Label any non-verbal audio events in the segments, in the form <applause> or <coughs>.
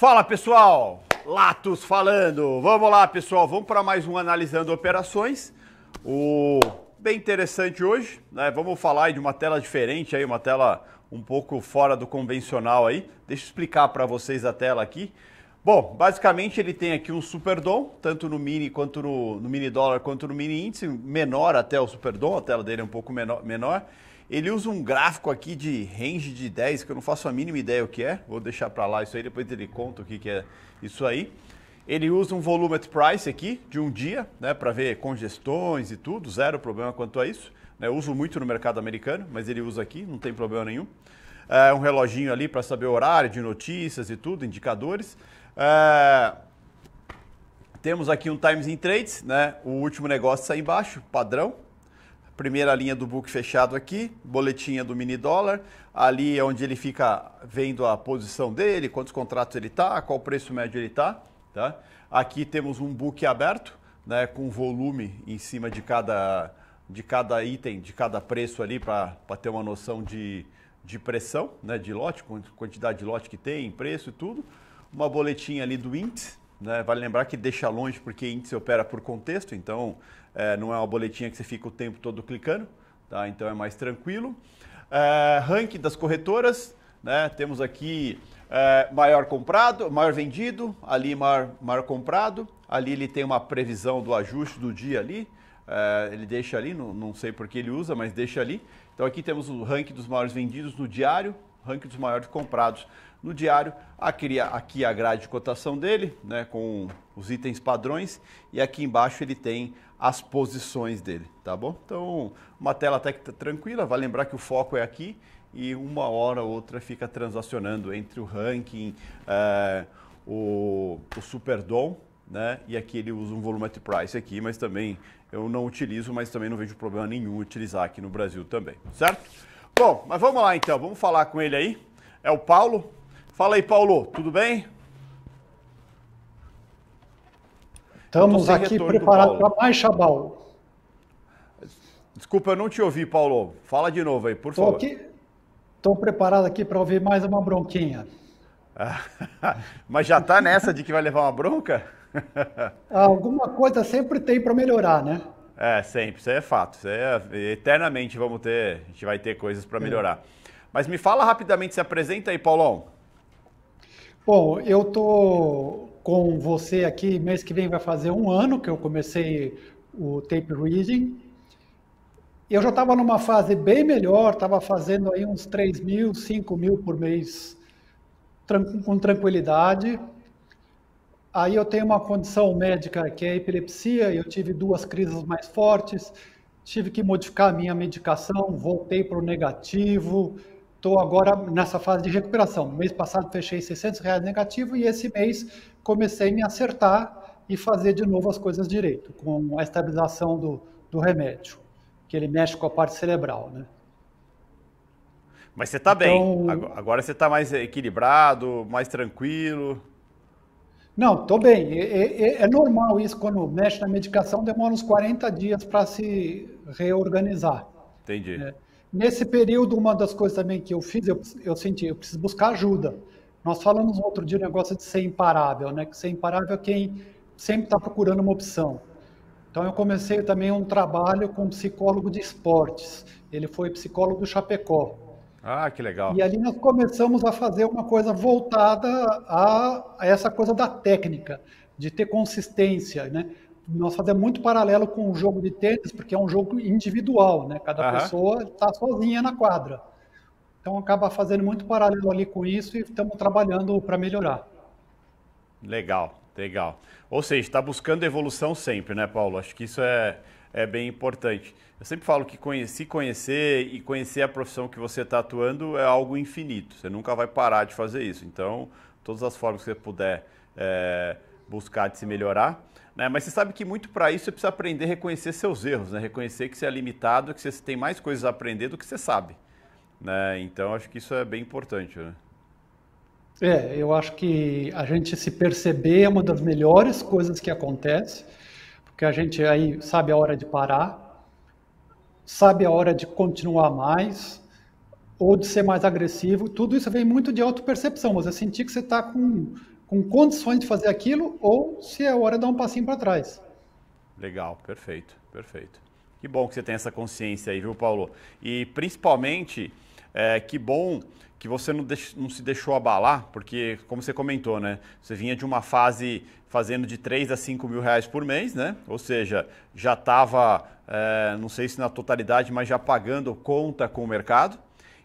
Fala pessoal, Latos falando. Vamos lá pessoal, vamos para mais um analisando operações. O bem interessante hoje, né? Vamos falar de uma tela diferente aí, uma tela um pouco fora do convencional aí. Deixa eu explicar para vocês a tela aqui. Bom, basicamente ele tem aqui um superdom, tanto no mini quanto no, no, mini dólar quanto no mini índice, menor até o superdom, a tela dele é um pouco menor. menor. Ele usa um gráfico aqui de range de 10, que eu não faço a mínima ideia o que é. Vou deixar para lá isso aí, depois ele conta o que, que é isso aí. Ele usa um volume at price aqui de um dia, né, para ver congestões e tudo, zero problema quanto a isso. Né. Eu uso muito no mercado americano, mas ele usa aqui, não tem problema nenhum. É um reloginho ali para saber o horário de notícias e tudo, indicadores. É... Temos aqui um Times in Trades, né? o último negócio sai embaixo, padrão primeira linha do book fechado aqui, boletinha do mini dólar, ali é onde ele fica vendo a posição dele, quantos contratos ele está, qual preço médio ele está. Tá? Aqui temos um book aberto, né, com volume em cima de cada, de cada item, de cada preço ali, para ter uma noção de, de pressão, né, de lote, quantidade de lote que tem, preço e tudo. Uma boletinha ali do índice, né? Vale lembrar que deixa longe porque índice opera por contexto, então é, não é uma boletinha que você fica o tempo todo clicando, tá? então é mais tranquilo. É, ranking das corretoras, né? temos aqui é, maior comprado, maior vendido, ali maior, maior comprado, ali ele tem uma previsão do ajuste do dia ali, é, ele deixa ali, não, não sei por que ele usa, mas deixa ali. Então aqui temos o ranking dos maiores vendidos no diário, ranking dos maiores comprados no diário. Aqui, ah, aqui a grade de cotação dele, né, com os itens padrões, e aqui embaixo ele tem as posições dele, tá bom? Então, uma tela até que tá tranquila, vai lembrar que o foco é aqui, e uma hora ou outra fica transacionando entre o ranking, é, o, o Superdom, né? E aqui ele usa um volumetric price aqui, mas também eu não utilizo, mas também não vejo problema nenhum utilizar aqui no Brasil também, certo? Bom, mas vamos lá então, vamos falar com ele aí. É o Paulo, Fala aí, Paulo, tudo bem? Estamos aqui preparados para mais Chabal. Desculpa, eu não te ouvi, Paulo. Fala de novo aí, por Tô favor. Estou preparado aqui para ouvir mais uma bronquinha. <laughs> Mas já está nessa de que vai levar uma bronca? <laughs> Alguma coisa sempre tem para melhorar, né? É, sempre, isso é fato. Isso é, eternamente vamos ter, a gente vai ter coisas para é. melhorar. É. Mas me fala rapidamente, se apresenta aí, Paulão. Bom, eu tô com você aqui, mês que vem vai fazer um ano que eu comecei o tape reading. Eu já estava numa fase bem melhor, estava fazendo aí uns 3 mil, 5 mil por mês com tranquilidade. Aí eu tenho uma condição médica que é a epilepsia, eu tive duas crises mais fortes, tive que modificar a minha medicação, voltei para o negativo, estou agora nessa fase de recuperação. mês passado fechei 600 reais negativo e esse mês comecei a me acertar e fazer de novo as coisas direito, com a estabilização do, do remédio, que ele mexe com a parte cerebral, né? Mas você está então, bem, agora você está mais equilibrado, mais tranquilo... Não, estou bem. É, é, é, é, normal isso quando mexe na medicação, demora uns 40 dias para se reorganizar. Entendi. É. Nesse período, uma das coisas também que eu fiz, eu, eu senti, eu preciso buscar ajuda. Nós falamos outro dia o negócio de ser imparável, né? Que ser imparável é quem sempre está procurando uma opção. Então, eu comecei também um trabalho com um psicólogo de esportes. Ele foi psicólogo do Chapecó. Ah, que legal. E ali nós começamos a fazer uma coisa voltada a, a essa coisa da técnica, de ter consistência, né? nós fazemos é muito paralelo com o jogo de tênis, porque é um jogo individual, né? Cada uhum. pessoa está sozinha na quadra. Então acaba fazendo muito paralelo ali com isso e estamos trabalhando para melhorar. Legal, legal. Ou seja, está buscando evolução sempre, né, Paulo? Acho que isso é, é bem importante. Eu sempre falo que se conhecer e conhecer a profissão que você está atuando é algo infinito. Você nunca vai parar de fazer isso. Então, todas as formas que você puder é, buscar de se melhorar. Né? Mas você sabe que muito para isso você precisa aprender a reconhecer seus erros, né? reconhecer que você é limitado, que você tem mais coisas a aprender do que você sabe. Né? Então acho que isso é bem importante. Né? É, eu acho que a gente se perceber é uma das melhores coisas que acontece, porque a gente aí sabe a hora de parar, sabe a hora de continuar mais ou de ser mais agressivo. Tudo isso vem muito de autopercepção, você sentir que você está com com condições de fazer aquilo ou se é hora de dar um passinho para trás. Legal, perfeito, perfeito. Que bom que você tem essa consciência aí, viu, Paulo? E principalmente, é, que bom que você não, deix, não, se deixou abalar, porque, como você comentou, né? Você vinha de uma fase fazendo de 3 a 5 mil reais por mês, né? Ou seja, já estava, é, não sei se na totalidade, mas já pagando conta com o mercado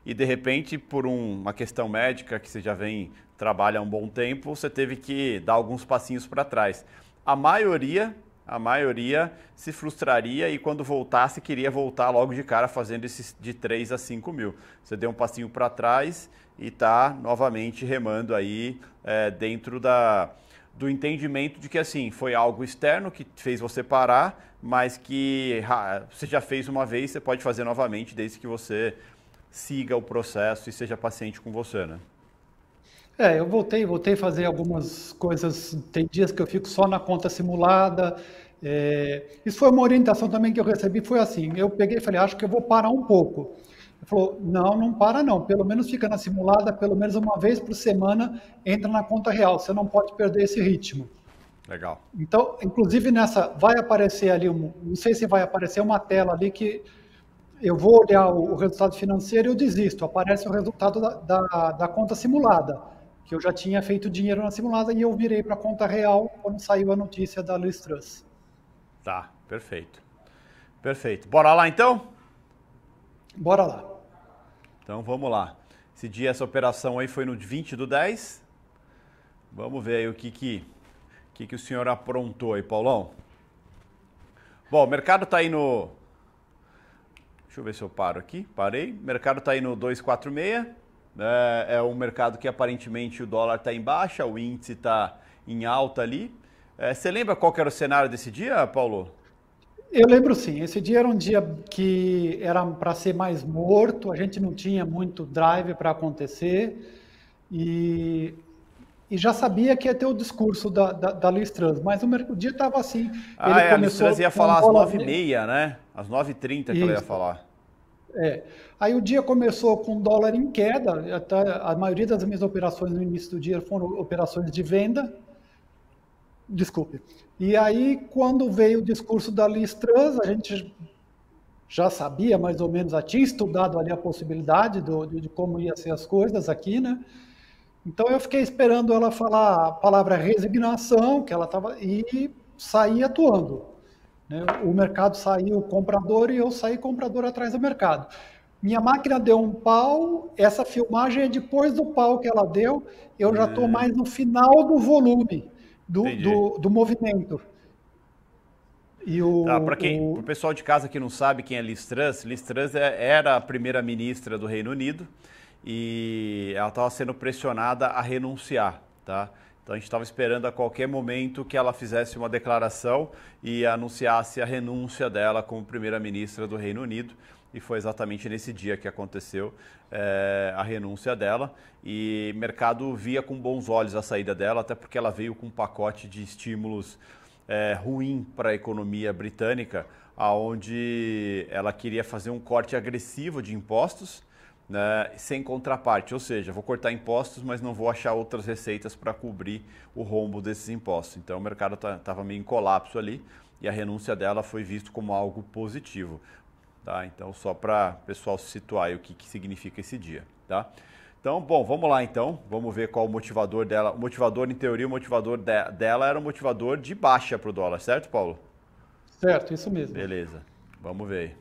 e de repente, por um, uma questão médica que você já vem trabalha há um bom tempo, você teve que dar alguns passinhos para trás. A maioria, a maioria se frustraria e quando voltasse queria voltar logo de cara fazendo esses de 3 a 5 mil. Você deu um passinho para trás e está novamente remando aí é, dentro da, do entendimento de que assim foi algo externo que fez você parar, mas que você já fez uma vez, você pode fazer novamente desde que você siga o processo e seja paciente com você, né? É, eu voltei, voltei a fazer algumas coisas. Tem dias que eu fico só na conta simulada. É, isso foi uma orientação também que eu recebi, foi assim. Eu peguei e falei, acho que eu vou parar um pouco. Ele falou, não, não para não. Pelo menos fica na simulada, pelo menos uma vez por semana entra na conta real. Você não pode perder esse ritmo. Legal. Então, inclusive nessa, vai aparecer ali, um, não sei se vai aparecer uma tela ali que eu vou olhar o resultado financeiro e eu desisto. Aparece o resultado da, da, da conta simulada, que eu já tinha feito dinheiro na simulada e eu virei para a conta real quando saiu a notícia da Truss. Tá, perfeito. Perfeito. Bora lá então? Bora lá. Então vamos lá. Esse dia, essa operação aí foi no 20 do 10. Vamos ver aí o que, que, que, que o senhor aprontou aí, Paulão. Bom, o mercado está aí no Deixa eu ver se eu paro aqui. Parei. O mercado está aí no 246. Né? É um mercado que aparentemente o dólar está em baixa, o índice está em alta ali. É, você lembra qual era o cenário desse dia, Paulo? Eu lembro sim. Esse dia era um dia que era para ser mais morto, a gente não tinha muito drive para acontecer. E e já sabia que ia ter o discurso da, da, da Liz Trans, mas o, o dia estava assim. Ah, ele é, a Liz Trans ia falar às 9h30, né? Às 9h30 que Isso. ela ia falar. É. Aí o dia começou com dólar em queda, até a maioria das minhas operações no início do dia foram operações de venda. Desculpe. E aí, quando veio o discurso da Liz Trans, a gente já sabia mais ou menos, já tinha estudado ali a possibilidade do, de, de como ia ser as coisas aqui, né? Então eu fiquei esperando ela falar a palavra resignação, que ela estava e saí atuando. Né? O mercado saiu comprador e eu saí comprador atrás do mercado. Minha máquina deu um pau, essa filmagem é depois do pau que ela deu, eu já estou é. mais no final do volume do, do, do movimento. E o, tá, para quem, o... pessoal de casa que não sabe quem é Liz Truss, Liz Truss é, era a primeira ministra do Reino Unido e ela estava sendo pressionada a renunciar, tá? Então a gente estava esperando a qualquer momento que ela fizesse uma declaração e anunciasse a renúncia dela como primeira-ministra do Reino Unido. E foi exatamente nesse dia que aconteceu é, a renúncia dela. E o mercado via com bons olhos a saída dela, até porque ela veio com um pacote de estímulos é, ruim para a economia britânica, aonde ela queria fazer um corte agressivo de impostos né, sem contraparte, ou seja, vou cortar impostos, mas não vou achar outras receitas para cobrir o rombo desses impostos. Então o mercado estava tá, meio em colapso ali e a renúncia dela foi visto como algo positivo. Tá? Então só para o pessoal se situar o que, que significa esse dia. Tá? Então, bom, vamos lá então, vamos ver qual o motivador dela. O motivador, em teoria, o motivador de, dela era o motivador de baixa para o dólar, certo, Paulo? Certo, isso mesmo. Beleza, vamos ver.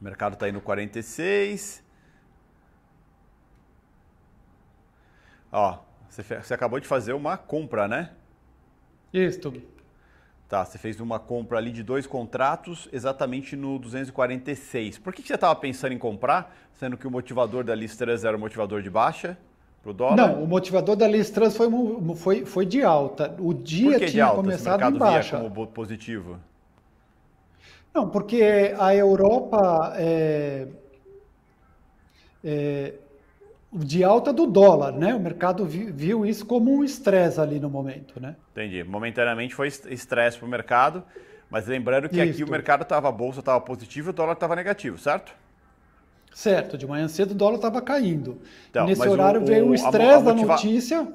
O mercado está aí no 46, Ó, você, você acabou de fazer uma compra, né? Isso. Tá, você fez uma compra ali de dois contratos exatamente no 246. Por que, que você estava pensando em comprar, sendo que o motivador da listras trans era o motivador de baixa para o dólar? Não, o motivador da listras trans foi, foi, foi de alta. O dia Por que tinha de alta? começado em baixa. Via como positivo? Não, porque a Europa é, é, de alta do dólar, né? O mercado viu isso como um estresse ali no momento, né? Entendi. Momentaneamente foi estresse para o mercado, mas lembrando que aqui o mercado estava, a bolsa estava positiva e o dólar estava negativo, certo? Certo, de manhã cedo o dólar estava caindo. Então, nesse horário o, veio o estresse da notícia.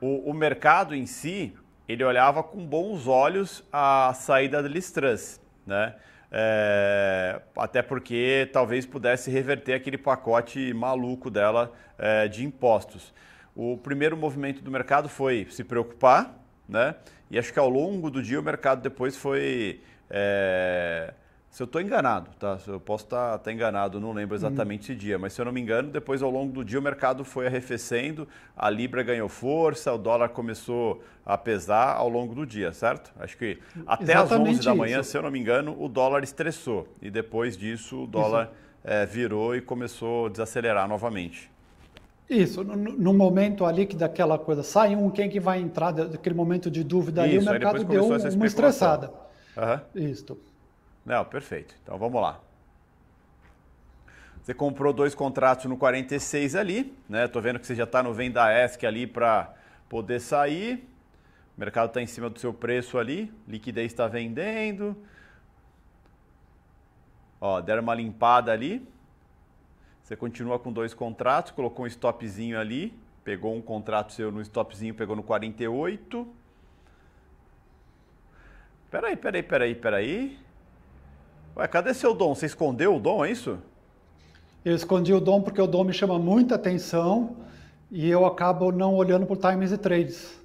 O, o, mercado em si, ele olhava com bons olhos a saída da Listrans, né? É, até porque talvez pudesse reverter aquele pacote maluco dela é, de impostos. O primeiro movimento do mercado foi se preocupar, né? E acho que ao longo do dia o mercado depois foi. É, se eu estou enganado, tá? Eu posso estar tá, tá enganado, não lembro uhum. exatamente esse dia, mas se eu não me engano, depois ao longo do dia o mercado foi arrefecendo, a Libra ganhou força, o dólar começou a pesar ao longo do dia, certo? Acho que até exatamente às 11 da manhã, isso. se eu não me engano, o dólar estressou e depois disso o dólar é, virou e começou a desacelerar novamente. Isso, no, no, momento ali que daquela coisa sai um, quem que vai entrar, daquele momento de dúvida Isso, ali, o mercado deu uma estressada. Uhum. Isso. Não, perfeito. Então vamos lá. Você comprou dois contratos no 46 ali, né? Tô vendo que você já está no venda ESC ali para poder sair. O mercado está em cima do seu preço ali, liquidez está vendendo. Ó, deram uma limpada ali. Você continua com dois contratos, colocou um stopzinho ali, pegou um contrato seu no stopzinho, pegou no 48. Peraí, peraí, peraí, peraí. Ué, cadê seu dom? Você escondeu o dom, é isso? Eu escondi o dom porque o dom me chama muita atenção e eu acabo não olhando por times e trades.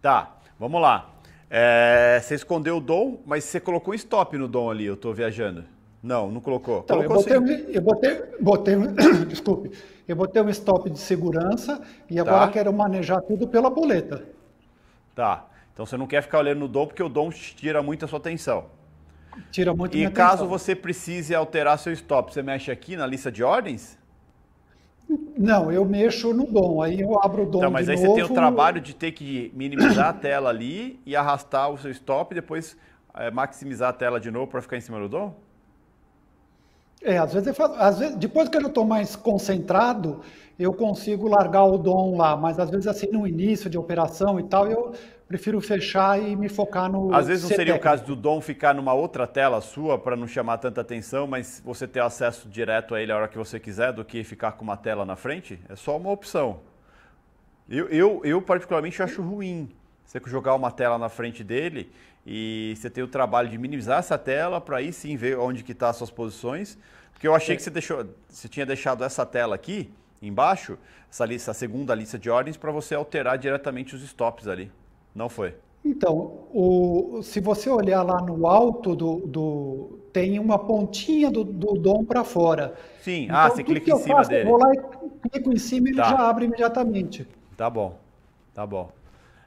Tá, vamos lá. É, você escondeu o dom, mas você colocou um stop no dom ali, eu estou viajando. Não, não colocou. Então, colocou eu botei, assim. eu botei, botei <coughs> desculpe, eu botei um stop de segurança e tá. agora tá. quero manejar tudo pela boleta. Tá, então você não quer ficar olhando no dom porque o dom tira muito a sua atenção. Tira muito E caso atenção. você precise alterar seu stop, você mexe aqui na lista de ordens? Não, eu mexo no dom, aí eu abro o dom então, mas aí novo, você tem o trabalho de ter que minimizar a tela ali e arrastar o seu stop e depois é, maximizar a tela de novo para ficar em cima do dom? É, às vezes, eu faço, às vezes depois que eu estou mais concentrado, eu consigo largar o dom lá, mas às vezes assim no início de operação e tal, eu prefiro fechar e me focar no. Às vezes não seria o caso do dom ficar numa outra tela sua para não chamar tanta atenção, mas você ter acesso direto a ele a hora que você quiser, do que ficar com uma tela na frente? É só uma opção. Eu, eu, eu particularmente acho ruim você jogar uma tela na frente dele e você ter o trabalho de minimizar essa tela para aí sim ver onde que está as suas posições. Porque eu achei é. que você, deixou, você tinha deixado essa tela aqui embaixo, essa, lista, a segunda lista de ordens, para você alterar diretamente os stops ali. Não foi? Então, o, se você olhar lá no alto do, do tem uma pontinha do, do dom para fora. Sim, ah, então, ah, você clica em cima faço? dele. Eu vou lá e clico em cima e tá. ele já abre imediatamente. Tá bom, tá bom.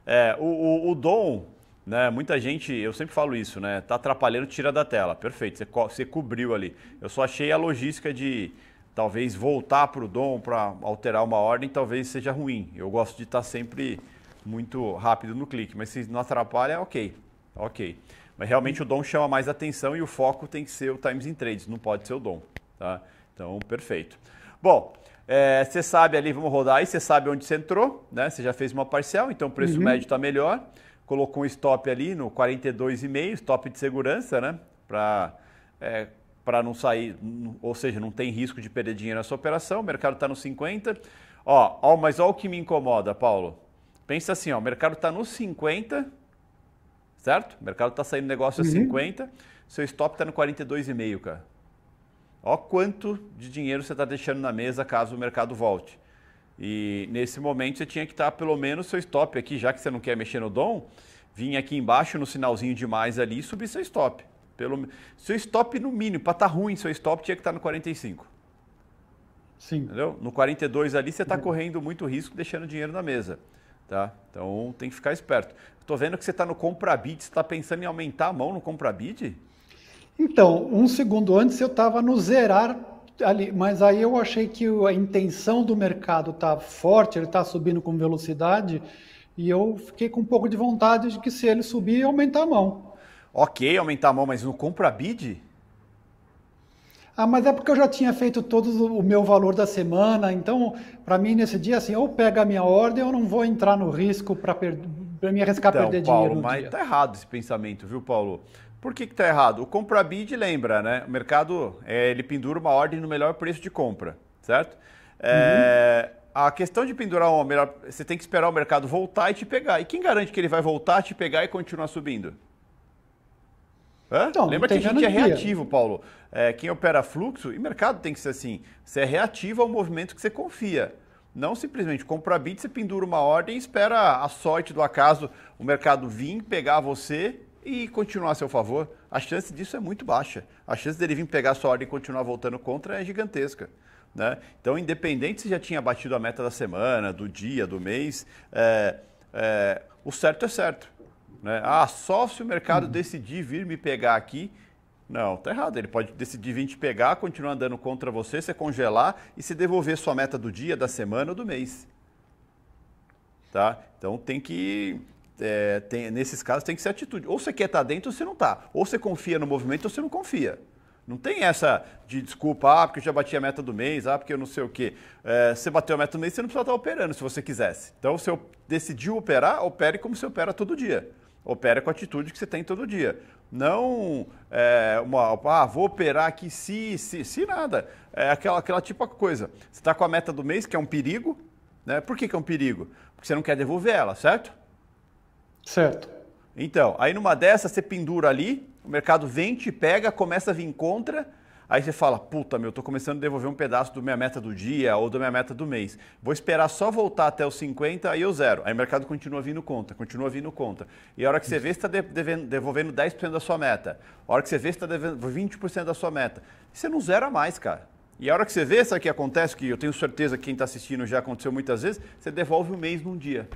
É, o, o, o dom, né? Muita gente, eu sempre falo isso, né? Tá atrapalhando, tira da tela. Perfeito, você, co você cobriu ali. Eu só achei a logística de talvez voltar para o dom, para alterar uma ordem, talvez seja ruim. Eu gosto de estar tá sempre muito rápido no clique, mas se não atrapalha, é ok. Ok. Mas realmente o dom chama mais atenção e o foco tem que ser o times in trades, não pode ser o dom. Tá? Então, perfeito. Bom, você é, sabe ali, vamos rodar aí, você sabe onde você entrou, né? Você já fez uma parcial, então o preço uhum. médio está melhor. Colocou um stop ali no 42,5, stop de segurança, né? Para é, para não sair, ou seja, não tem risco de perder dinheiro nessa operação, o mercado está nos 50. Ó, ó, mas olha o que me incomoda, Paulo. Pensa assim, ó, o mercado está nos 50, certo? O mercado está saindo negócio uhum. a 50, seu stop está no 42,5, cara. Ó quanto de dinheiro você está deixando na mesa caso o mercado volte. E nesse momento você tinha que estar tá pelo menos seu stop aqui, já que você não quer mexer no dom, vinha aqui embaixo no sinalzinho de mais ali e subir seu stop. Pelo, seu stop no mínimo, para estar tá ruim, seu stop tinha que estar tá no 45. Sim. Entendeu? No 42 ali você está uhum. correndo muito risco deixando dinheiro na mesa. Tá? Então tem que ficar esperto. Estou vendo que você está no compra bid você está pensando em aumentar a mão no compra bid Então, um segundo antes eu estava no zerar ali, mas aí eu achei que a intenção do mercado está forte, ele está subindo com velocidade, e eu fiquei com um pouco de vontade de que se ele subir, aumentar a mão ok aumentar a mão, mas não compra bid? Ah, mas é porque eu já tinha feito todo o meu valor da semana, então, para mim, nesse dia, assim, ou pega a minha ordem ou não vou entrar no risco para per... me arriscar então, perder Paulo, dinheiro. Mas dia. tá errado esse pensamento, viu, Paulo? Por que, que tá errado? O compra bid lembra, né? O mercado é, ele pendura uma ordem no melhor preço de compra, certo? É, uhum. A questão de pendurar uma melhor. Você tem que esperar o mercado voltar e te pegar. E quem garante que ele vai voltar, te pegar e continuar subindo? Hã? Então, Lembra que a gente é reativo, Paulo. É, quem opera fluxo, e mercado tem que ser assim, você é reativo ao movimento que você confia. Não simplesmente compra bit, você pendura uma ordem e espera a sorte do acaso o mercado vir, pegar você e continuar a seu favor. A chance disso é muito baixa. A chance dele vir pegar sua ordem e continuar voltando contra é gigantesca. Né? Então, independente se já tinha batido a meta da semana, do dia, do mês, é, é, o certo é certo. Né? Ah, só se o mercado decidir vir me pegar aqui. Não, tá errado. Ele pode decidir vir te pegar, continuar andando contra você, você congelar e se devolver sua meta do dia, da semana ou do mês. Tá? Então tem que. É, tem, nesses casos tem que ser atitude. Ou você quer estar tá dentro ou você não está. Ou você confia no movimento ou você não confia. Não tem essa de desculpa, ah, porque eu já bati a meta do mês, ah, porque eu não sei o quê. É, você bateu a meta do mês, você não precisa estar tá operando se você quisesse. Então, se eu decidiu operar, opere como se opera todo dia opera com a atitude que você tem todo dia. Não é, uma, ah, vou operar aqui se, se, se nada. É aquela, aquela tipo coisa. Você está com a meta do mês, que é um perigo, né? Por que, que é um perigo? Porque você não quer devolver ela, certo? Certo. Então, aí numa dessas você pendura ali, o mercado vem, te pega, começa a vir contra, Aí você fala, puta meu, estou começando a devolver um pedaço da minha meta do dia ou da minha meta do mês. Vou esperar só voltar até os 50, aí eu zero. Aí o mercado continua vindo conta, continua vindo conta. E a hora que você vê, você está devolvendo 10% da sua meta. A hora que você vê, você está devolvendo 20% da sua meta. você não zera mais, cara. E a hora que você vê, sabe o que acontece? Que eu tenho certeza que quem está assistindo já aconteceu muitas vezes, você devolve um mês num dia.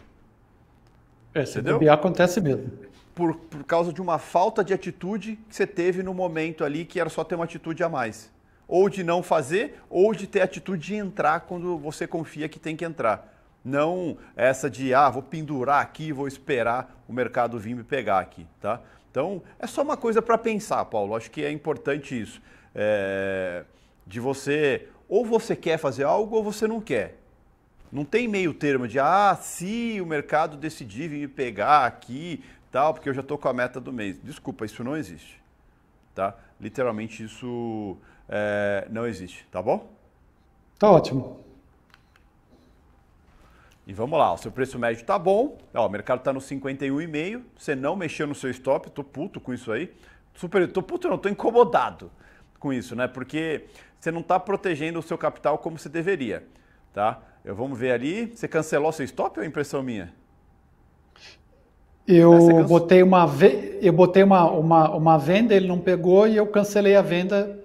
É, se bobear, acontece mesmo por, por causa de uma falta de atitude que você teve no momento ali, que era só ter uma atitude a mais. Ou de não fazer, ou de ter atitude de entrar quando você confia que tem que entrar. Não essa de, ah, vou pendurar aqui, vou esperar o mercado vir me pegar aqui, tá? Então, é só uma coisa para pensar, Paulo. Acho que é importante isso. É, de você, ou você quer fazer algo ou você não quer. Não tem meio termo de, ah, se o mercado decidir vir me pegar aqui, tal, porque eu já estou com a meta do mês. Desculpa, isso não existe. Tá? Literalmente isso é, não existe, tá bom? Tá ótimo. E vamos lá, o seu preço médio tá bom, ó, o mercado tá no 51,5, você não mexeu no seu stop, tô puto com isso aí. Super, tô puto não, tô incomodado com isso, né? Porque você não tá protegendo o seu capital como você deveria, tá? Eu vamos ver ali, você cancelou seu stop ou é impressão minha? Eu botei uma eu botei uma, uma, uma venda, ele não pegou e eu cancelei a venda.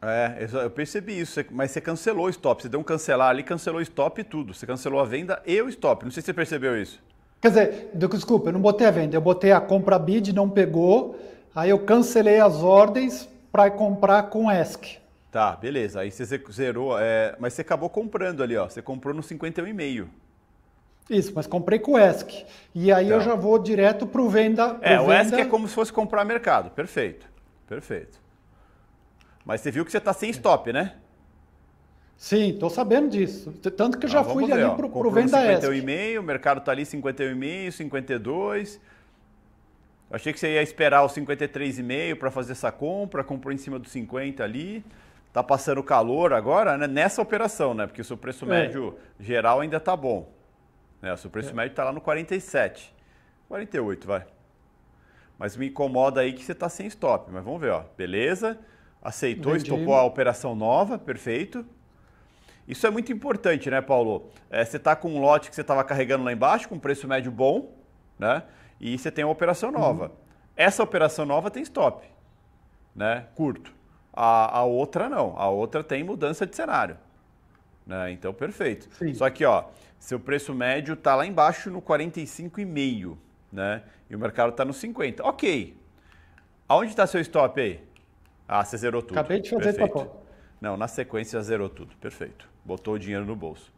É, eu percebi isso, mas você cancelou o stop, você deu um cancelar ali, cancelou o stop e tudo. Você cancelou a venda e o stop. Não sei se você percebeu isso. Quer dizer, desculpa, eu não botei a venda, eu botei a compra bid, não pegou, aí eu cancelei as ordens para comprar com ESC. Tá, beleza. Aí você zerou, é, mas você acabou comprando ali, ó. Você comprou no 51,5. Isso, mas comprei com o ESC. E aí tá. eu já vou direto para o venda. Pro é, o é venda... ESC é como se fosse comprar mercado. Perfeito, perfeito. Mas você viu que você está sem stop, né? Sim, estou sabendo disso. Tanto que eu já ah, fui ver, ali para o venda ESC. o mercado está ali 51,5, 52. achei que você ia esperar os 53,5 para fazer essa compra, comprou em cima dos 50 ali. Tá passando calor agora, né? Nessa operação, né? Porque o seu preço é. médio geral ainda tá bom. Né? O seu preço é. médio está lá no 47. 48, vai. Mas me incomoda aí que você está sem stop. Mas vamos ver, ó. Beleza. Aceitou, Entendi. estopou a operação nova, perfeito. Isso é muito importante, né, Paulo? É, você está com um lote que você estava carregando lá embaixo, com preço médio bom, né? E você tem uma operação uhum. nova. Uhum. Essa operação nova tem stop, né? Curto. A, a outra não. A outra tem mudança de cenário. Né? Então, perfeito. Sim. Só que, ó, seu preço médio está lá embaixo no 45,5, né? E o mercado está no 50. Ok. Aonde está seu stop aí? Ah, você zerou tudo. Acabei de fazer Perfeito. Não, na sequência zerou tudo. Perfeito. Botou o dinheiro no bolso.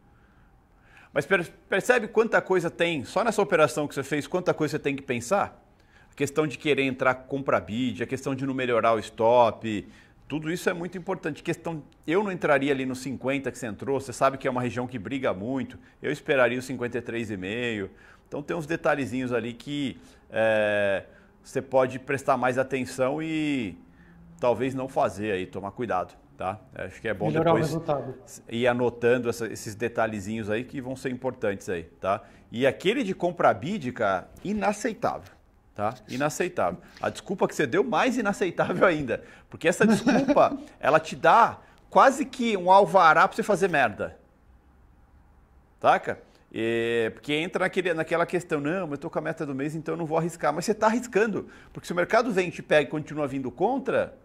Mas percebe quanta coisa tem, só nessa operação que você fez, quanta coisa você tem que pensar? A questão de querer entrar compra bid, a questão de não melhorar o stop, tudo isso é muito importante. Questão, eu não entraria ali nos 50 que você entrou, você sabe que é uma região que briga muito, eu esperaria os 53,5. Então tem uns detalhezinhos ali que é, você pode prestar mais atenção e talvez não fazer aí, tomar cuidado. Tá? É, acho que é bom Melhorar depois ir anotando essa, esses detalhezinhos aí que vão ser importantes aí, tá? E aquele de compra bid, cara, inaceitável tá? Inaceitável. A desculpa que você deu, mais inaceitável <laughs> ainda. Porque essa desculpa, <laughs> ela te dá quase que um alvará para você fazer merda. Taca? E, porque entra naquele, naquela questão, não, mas eu tô com a meta do mês, então eu não vou arriscar. Mas você está arriscando. Porque se o mercado vem, te pega e continua vindo contra,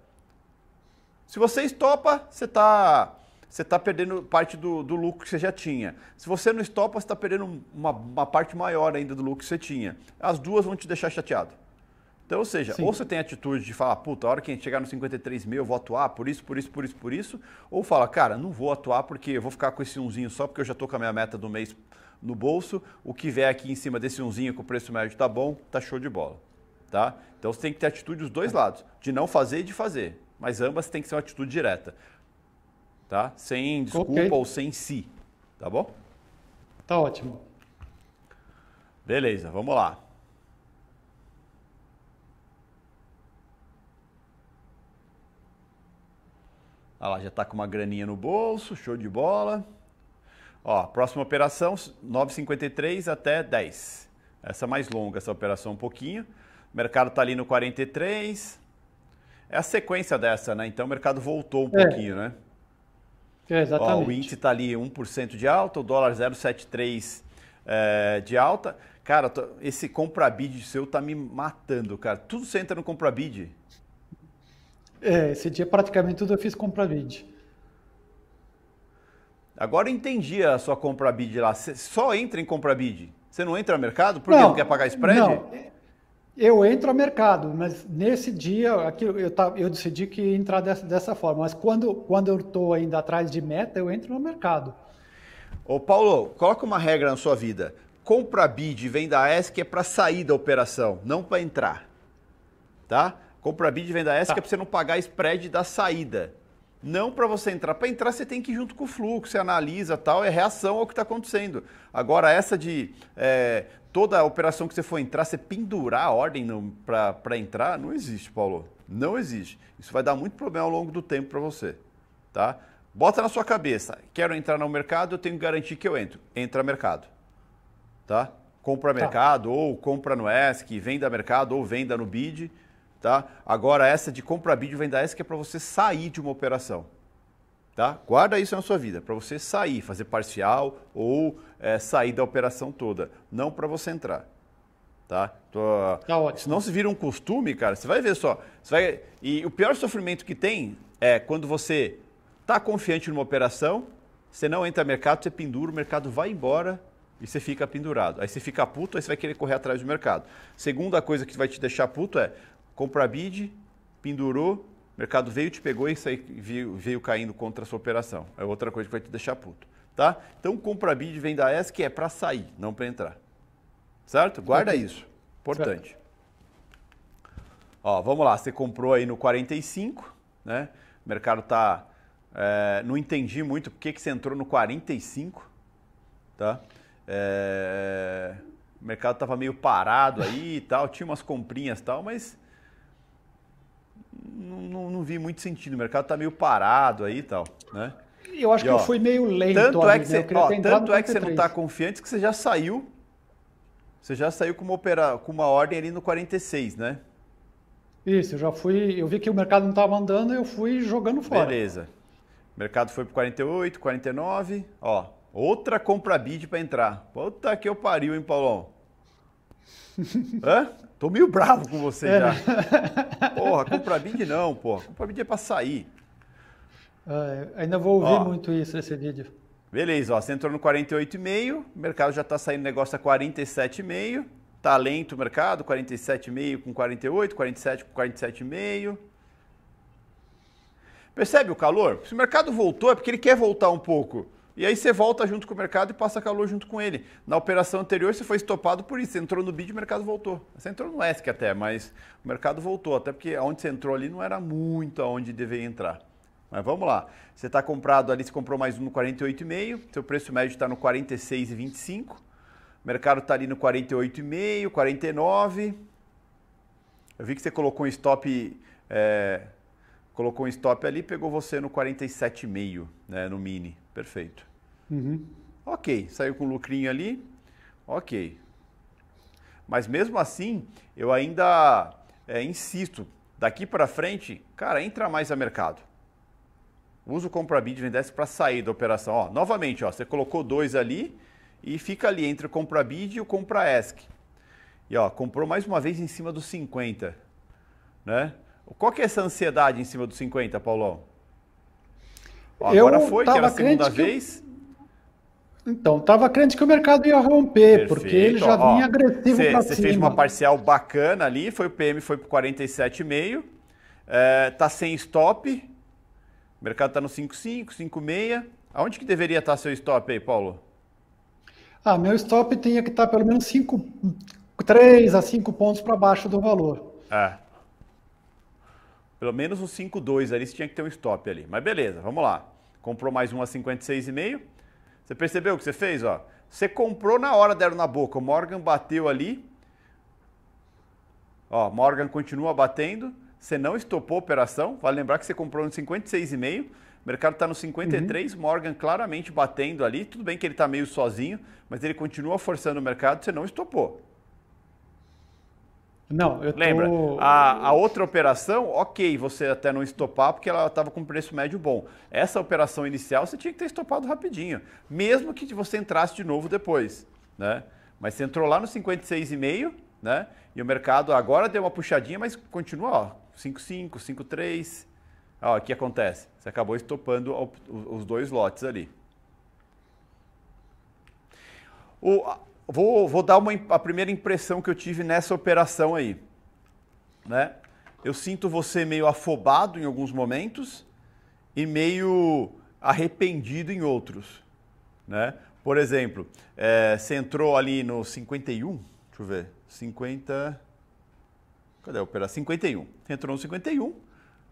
se você estopa, você está você está perdendo parte do, do lucro que você já tinha. Se você não estopa, você está perdendo uma, uma, parte maior ainda do lucro que você tinha. As duas vão te deixar chateado. Então, ou seja, Sim. ou você tem a atitude de falar, puta, a hora que a gente chegar nos 53 mil, eu vou atuar por isso, por isso, por isso, por isso, ou fala, cara, não vou atuar porque eu vou ficar com esse unzinho só porque eu já estou com a minha meta do mês no bolso, o que vier aqui em cima desse unzinho que o preço médio está bom, tá show de bola. Tá? Então você tem que ter atitude dos dois tá. lados, de não fazer e de fazer. Mas ambas têm que ser uma atitude direta tá? Sem desculpa okay. ou sem si, tá bom? Tá ótimo. Beleza, vamos lá. Olha lá, já está com uma graninha no bolso, show de bola. Ó, próxima operação, 9,53 até 10. Essa é mais longa, essa operação um pouquinho. O mercado está ali no 43. É a sequência dessa, né? Então o mercado voltou um é. pouquinho, né? É, exatamente. Ó, o índice está ali 1% de alta, o dólar 0,73% é, eh, de alta. Cara, esse compra bid seu tá me matando, cara. Tudo você entra no bid. É, esse dia praticamente tudo eu fiz compra bid. Agora eu entendi a sua compra bid lá. Você só entra em compra bid? Você não entra no mercado? Por não, que não quer pagar spread? Não. Eu entro a mercado, mas nesse dia aqui eu, tá, eu decidi que ia entrar dessa, dessa forma. Mas quando, quando eu estou ainda atrás de meta, eu entro no mercado. Ô Paulo, coloca uma regra na sua vida. Compra bid e venda ESC é para sair da operação, não para entrar. Tá? Compra bid e venda ESC tá. é para você não pagar spread da saída. Não para você entrar. Para entrar, você tem que ir junto com o fluxo, você analisa tal, é reação ao que está acontecendo. Agora, essa de é, toda a operação que você for entrar, você pendurar a ordem para entrar, não existe, Paulo. Não existe. Isso vai dar muito problema ao longo do tempo para você. Tá? Bota na sua cabeça, quero entrar no mercado, eu tenho que garantir que eu entro. Entra mercado. Tá? Compra tá. mercado, ou compra no ESC, venda mercado, ou venda no BID. Tá? Agora, essa de compra BID, venda ESC é para você sair de uma operação. Tá? Guarda isso na sua vida, para você sair, fazer parcial ou é, sair da operação toda, não para você entrar. Tá? Tô... tá ótimo. Se não se vira um costume, cara, você vai ver só. Você vai... E o pior sofrimento que tem é quando você está confiante numa operação, você não entra no mercado, você pendura, o mercado vai embora e você fica pendurado. Aí você fica puto, aí você vai querer correr atrás do mercado. Segunda coisa que vai te deixar puto é comprar bid, pendurou, o mercado veio, te pegou e saiu, veio, veio caindo contra a sua operação. É outra coisa que vai te deixar puto. Tá? Então, compra bid, venda S, que é para sair, não para entrar. Certo? Guarda certo. isso. Importante. Ó, vamos lá, você comprou aí no 45, né? O mercado tá. É, não entendi muito por que você entrou no 45, tá? É, o mercado tava meio parado aí e tal, tinha umas comprinhas e tal, mas não, não, não vi muito sentido. O mercado tá meio parado aí e tal, né? Eu acho e, que ó, eu fui meio lento. Tanto é, né? é que, você, ó, tanto é que você não tá confiante que você já saiu. Você já saiu com uma, opera, com uma ordem ali no 46, né? Isso, eu já fui. Eu vi que o mercado não estava andando eu fui jogando fora. Beleza. O mercado foi para 48, 49. Ó, outra compra bid para entrar. Puta que eu pariu, hein, Paulão? <laughs> Hã? Tô meio bravo com você é. já. Porra, compra bid não, porra. Compra bid é para sair. Ah, ainda vou ouvir ó, muito isso nesse vídeo. Beleza, ó, você entrou no 48,5, o mercado já está saindo negócio a 47,5. Tá lento o mercado, 47,5 com 48, 47 com 47,5. Percebe o calor? Se o mercado voltou é porque ele quer voltar um pouco. E aí você volta junto com o mercado e passa calor junto com ele. Na operação anterior você foi estopado por isso. Você entrou no bid e o mercado voltou. Você entrou no ESC até, mas o mercado voltou. Até porque onde você entrou ali não era muito aonde deveria entrar. Mas vamos lá. Você está comprado ali, você comprou mais um no 48,5. Seu preço médio está no 46,25. O mercado está ali no 48,5, 49. Eu vi que você colocou um stop... É colocou um stop ali, pegou você no 47,5, né, no mini. Perfeito. Uhum. Ok, saiu com lucrinho ali, ok. Mas mesmo assim, eu ainda é, insisto, daqui para frente, cara, entra mais a mercado. Usa o compra-bid vendesse para sair da operação. Ó, novamente, ó, você colocou dois ali e fica ali entre o compra-bid e o compra-esc. E ó, comprou mais uma vez em cima dos 50, né? Qual que é essa ansiedade em cima dos 50, Paulão? agora eu foi, que era a segunda vez. Eu... Então, estava crente que o mercado ia romper, Perfeito. porque ele já vinha Ó, agressivo para cima. Você fez uma parcial bacana ali, foi o PM, foi para 47,5. É, tá sem stop. O mercado está no 5,5, 5,6. Aonde que deveria estar tá seu stop aí, Paulo? Ah, meu stop tinha que estar tá pelo menos 5, 3 a 5 pontos para baixo do valor. É. Pelo menos uns 5,2 ali, você tinha que ter um stop ali. Mas beleza, vamos lá. Comprou mais um a 56,5. Você percebeu o que você fez? Ó? Você comprou na hora, deram na boca. O Morgan bateu ali. Ó, Morgan continua batendo. Você não estopou a operação. Vale lembrar que você comprou no 56,5. O mercado está no 53, uhum. Morgan claramente batendo ali. Tudo bem que ele está meio sozinho, mas ele continua forçando o mercado, você não estopou. Não, eu Lembra? Tô... A, a outra operação, ok, você até não estopar porque ela estava com preço médio bom. Essa operação inicial você tinha que ter estopado rapidinho, mesmo que você entrasse de novo depois, né? Mas você entrou lá no 56,5, né? E o mercado agora deu uma puxadinha, mas continua, ó, 5,5, 5,3. Ó, o que acontece? Você acabou estopando os dois lotes ali. O, Vou, vou dar uma, a primeira impressão que eu tive nessa operação aí. Né? Eu sinto você meio afobado em alguns momentos e meio arrependido em outros. Né? Por exemplo, é, você entrou ali no 51, deixa eu ver, 50. Cadê a operação? 51. Você entrou no 51,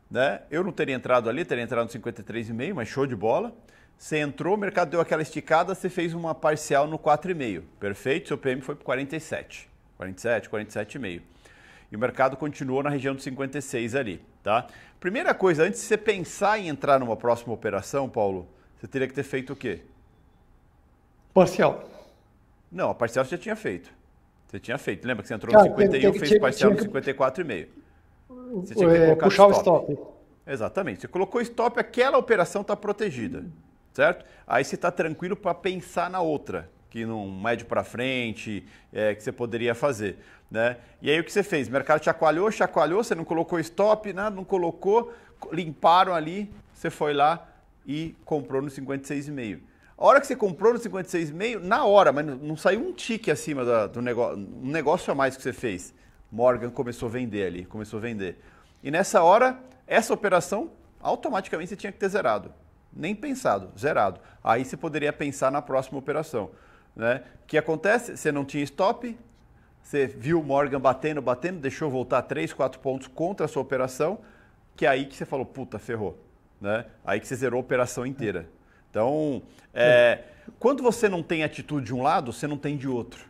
né? Eu não teria entrado ali, teria entrado no 53,5, mas show de bola. Você entrou, o mercado deu aquela esticada, você fez uma parcial no 4,5, perfeito? Seu PM foi para 47, 47, 47,5. E o mercado continuou na região dos 56 ali, tá? Primeira coisa, antes de você pensar em entrar numa próxima operação, Paulo, você teria que ter feito o quê? Parcial. Não, a parcial você já tinha feito. Você tinha feito. Lembra que você entrou no 51, e fez tinha, parcial tinha, no 54,5. Você tinha que é, puxar stop. o stop. Exatamente. Você colocou stop, aquela operação está protegida certo? Aí você está tranquilo para pensar na outra, que não médio para frente, é, que você poderia fazer. Né? E aí o que você fez? O mercado chacoalhou, chacoalhou, você não colocou stop, nada, não colocou, limparam ali, você foi lá e comprou no 56,5. A hora que você comprou no 56,5, na hora, mas não saiu um tique acima da, do negócio, um negócio a mais que você fez. Morgan começou a vender ali, começou a vender. E nessa hora, essa operação, automaticamente você tinha que ter zerado nem pensado, zerado. Aí você poderia pensar na próxima operação. Né? O que acontece? Você não tinha stop, você viu o Morgan batendo, batendo, deixou voltar 3, 4 pontos contra a sua operação, que é aí que você falou, puta, ferrou. Né? Aí que você zerou a operação inteira. Então, é, quando você não tem atitude de um lado, você não tem de outro.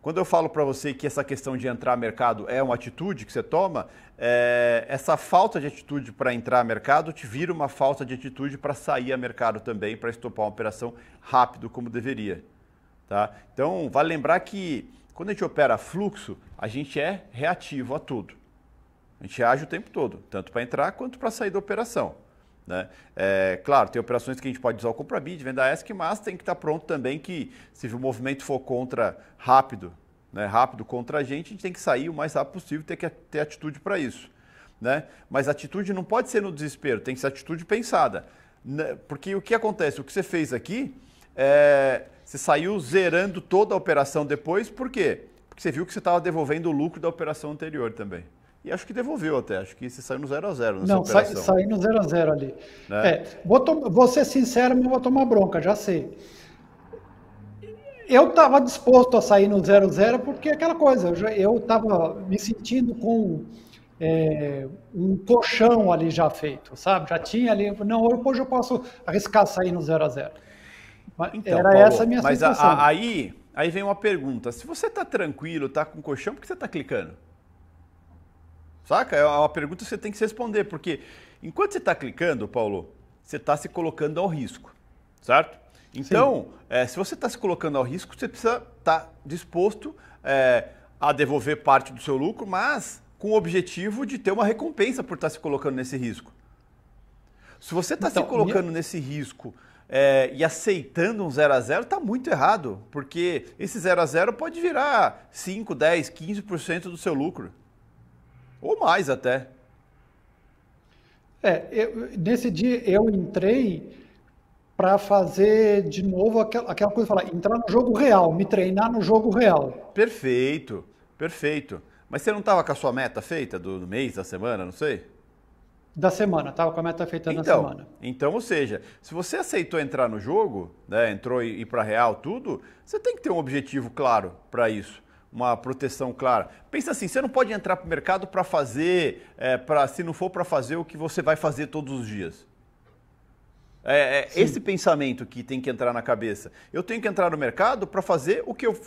Quando eu falo para você que essa questão de entrar no mercado é uma atitude que você toma, é, essa falta de atitude para entrar a mercado te vira uma falta de atitude para sair a mercado também, para estopar uma operação rápido como deveria. Tá? Então, vale lembrar que quando a gente opera fluxo, a gente é reativo a tudo. A gente age o tempo todo, tanto para entrar quanto para sair da operação. Né? É, claro, tem operações que a gente pode usar o compra bid, venda ESC, mas tem que estar tá pronto também que se o movimento for contra rápido, né, rápido contra a gente, a gente tem que sair o mais rápido possível e ter que ter atitude para isso. Né? Mas atitude não pode ser no desespero, tem que ser atitude pensada. Né? Porque o que acontece? O que você fez aqui, é, você saiu zerando toda a operação depois, por quê? Porque você viu que você estava devolvendo o lucro da operação anterior também. E acho que devolveu até, acho que você saiu no 0 a 0 nessa Não, operação. Não, saí no 0 a 0 ali. Né? É, vou, vou ser sincero, mas vou tomar bronca, já sei eu estava disposto a sair no 0-0 porque aquela coisa, eu estava me sentindo com é, um colchão ali já feito, sabe? Já tinha ali, não, hoje eu posso arriscar sair no 0-0. Então, Era Paulo, essa a minha mas sensação. Mas aí, aí vem uma pergunta, se você está tranquilo, está com colchão, por que você está clicando? Saca? É uma pergunta que você tem que se responder, porque enquanto você está clicando, Paulo, você está se colocando ao risco, certo? Então, é, se você está se colocando ao risco, você precisa estar tá disposto é, a devolver parte do seu lucro, mas com o objetivo de ter uma recompensa por estar tá se colocando nesse risco. Se você está então, se colocando minha... nesse risco é, e aceitando um 0 a 0 está muito errado, porque esse 0 a 0 pode virar 5, 10, 15% do seu lucro. Ou mais até. É, eu, nesse dia eu entrei para fazer de novo aquela, aquela coisa, falar, entrar no jogo real, me treinar no jogo real. Perfeito, perfeito. Mas você não estava com a sua meta feita do, do, mês, da semana, não sei? Da semana, estava com a meta feita então, na semana. Então, ou seja, se você aceitou entrar no jogo, né, entrou e ir para real, tudo, você tem que ter um objetivo claro para isso uma proteção clara. Pensa assim, você não pode entrar para o mercado para fazer, é, para se não for para fazer o que você vai fazer todos os dias. É, é esse pensamento que tem que entrar na cabeça. Eu tenho que entrar no mercado para fazer o que eu.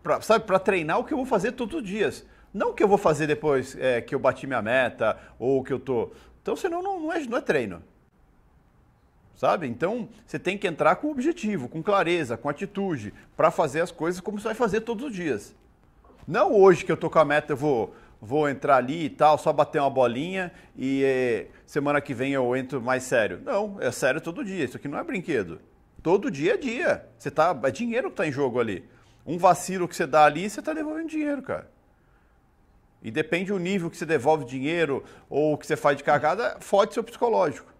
Pra, sabe, para treinar o que eu vou fazer todos os dias. Não o que eu vou fazer depois é, que eu bati minha meta ou que eu tô. Então, senão não, não, é, não é treino. Sabe? Então, você tem que entrar com objetivo, com clareza, com atitude, para fazer as coisas como você vai fazer todos os dias. Não hoje que eu tô com a meta, eu vou vou entrar ali e tal, só bater uma bolinha e eh, semana que vem eu entro mais sério. Não, é sério todo dia. Isso aqui não é brinquedo. Todo dia é dia. Você tá, é dinheiro que está em jogo ali. Um vacilo que você dá ali, você está devolvendo dinheiro, cara. E depende do nível que você devolve dinheiro ou o que você faz de cagada, fode seu psicológico.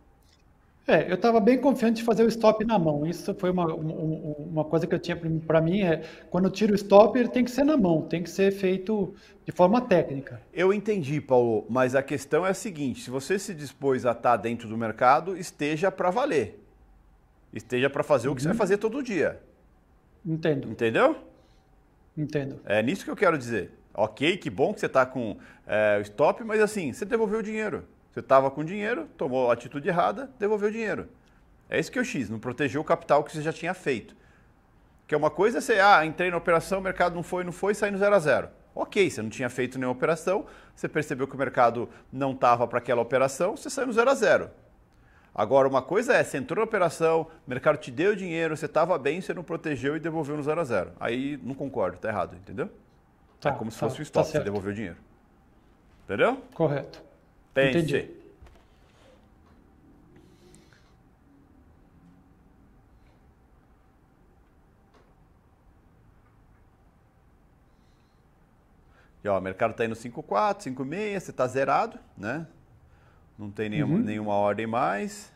É, eu estava bem confiante de fazer o stop na mão. Isso foi uma, uma coisa que eu tinha para mim. É, quando eu tiro o stop, ele tem que ser na mão, tem que ser feito de forma técnica. Eu entendi, Paulo, mas a questão é a seguinte: se você se dispôs a estar tá dentro do mercado, esteja para valer. Esteja para fazer uhum. o que você vai uhum. fazer todo dia. Entendo. Entendeu? Entendo. É nisso que eu quero dizer. Ok, que bom que você está com é, o stop, mas assim, você devolveu o dinheiro. Você estava com dinheiro, tomou a atitude errada, devolveu o dinheiro. É isso que eu fiz, não protegeu o capital que você já tinha feito. Que é uma coisa é você, ah, entrei na operação, o mercado não foi, não foi, saí no zero a zero. Ok, você não tinha feito nenhuma operação, você percebeu que o mercado não estava para aquela operação, você saiu no zero a zero. Agora, uma coisa é, você entrou na operação, o mercado te deu dinheiro, você estava bem, você não protegeu e devolveu no zero a zero. Aí não concordo, está errado, entendeu? Tá, é como se fosse o tá, tá stop, tá você devolveu o dinheiro. Entendeu? Correto. Tem Entendi. sim. E, ó, o mercado está indo 5,4, 5,6, você está zerado, né? Não tem nenhuma, uhum. nenhuma ordem mais.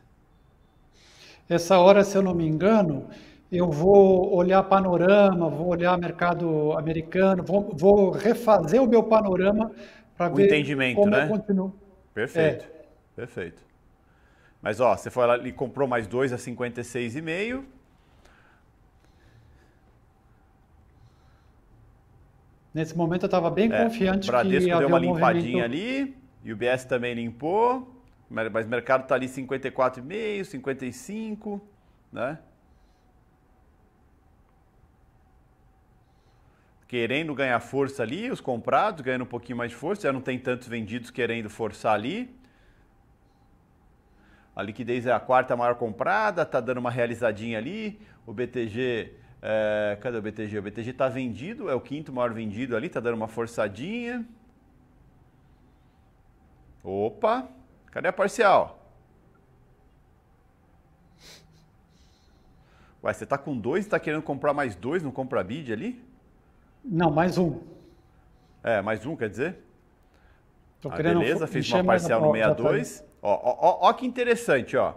Essa hora, se eu não me engano, eu vou olhar panorama, vou olhar mercado americano, vou, vou refazer o meu panorama para ver entendimento, como né? eu continuo. Perfeito. É. Perfeito. Mas ó, você foi lá e comprou mais dois a 56,5. Nesse momento eu estava bem é, confiante. O Bradesco que deu uma limpadinha ali, e o BS também limpou, mas o mercado está ali 54,5, 55, né? querendo ganhar força ali, os comprados ganhando um pouquinho mais de força, já não tem tantos vendidos querendo forçar ali. A liquidez é a quarta maior comprada, está dando uma realizadinha ali. O BTG, é, cadê o BTG? O BTG está vendido, é o quinto maior vendido ali, está dando uma forçadinha. Opa, cadê a parcial? Ué, você está com dois e está querendo comprar mais dois no compra bid ali? Não, mais um. É, mais um, quer dizer? Tô ah, beleza, fez uma parcial no 62. Ó, ó, ó, ó que interessante, ó.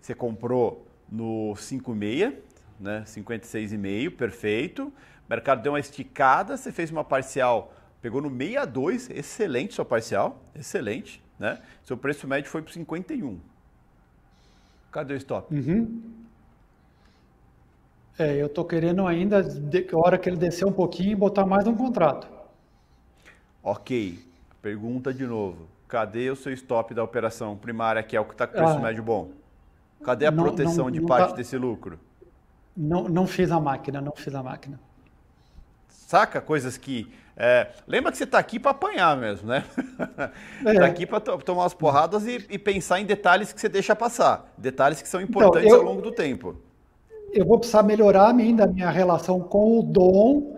Você comprou no 56, né? 56,5, perfeito. O mercado deu uma esticada, você fez uma parcial, pegou no 62, excelente sua parcial, excelente, né? Seu preço médio foi para 51. Cadê o stop? Uhum. É, eu tô querendo ainda, na hora que ele descer um pouquinho, botar mais um contrato. Ok. Pergunta de novo. Cadê o seu stop da operação primária, que é o que está com preço ah, médio bom? Cadê a não, proteção não, de não parte tá... desse lucro? Não, não fiz a máquina, não fiz a máquina. Saca coisas que. É, lembra que você está aqui para apanhar mesmo, né? Está é. Tá aqui para to tomar as porradas e, e, pensar em detalhes que você deixa passar, detalhes que são então, importantes então, eu... ao longo do tempo eu vou precisar melhorar ainda a minha relação com o dom,